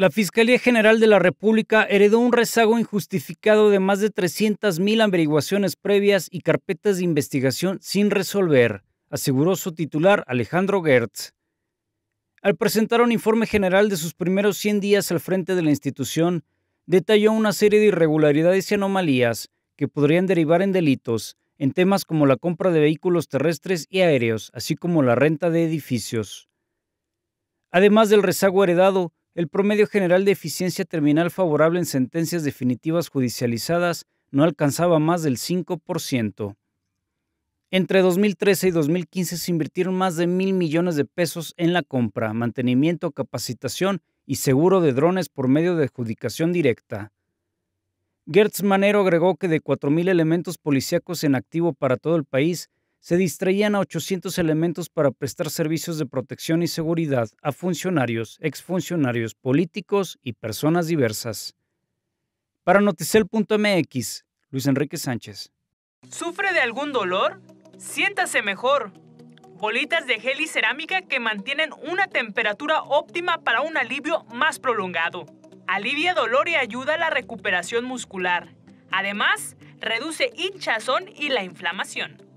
La Fiscalía General de la República heredó un rezago injustificado de más de 300.000 averiguaciones previas y carpetas de investigación sin resolver, aseguró su titular Alejandro Gertz. Al presentar un informe general de sus primeros 100 días al frente de la institución, detalló una serie de irregularidades y anomalías que podrían derivar en delitos en temas como la compra de vehículos terrestres y aéreos, así como la renta de edificios. Además del rezago heredado, el promedio general de eficiencia terminal favorable en sentencias definitivas judicializadas no alcanzaba más del 5%. Entre 2013 y 2015 se invirtieron más de mil millones de pesos en la compra, mantenimiento, capacitación y seguro de drones por medio de adjudicación directa. Gertz Manero agregó que de 4.000 elementos policíacos en activo para todo el país, se distraían a 800 elementos para prestar servicios de protección y seguridad a funcionarios, exfuncionarios políticos y personas diversas. Para Noticel.mx, Luis Enrique Sánchez. ¿Sufre de algún dolor? Siéntase mejor. Bolitas de gel y cerámica que mantienen una temperatura óptima para un alivio más prolongado. Alivia dolor y ayuda a la recuperación muscular. Además, reduce hinchazón y la inflamación.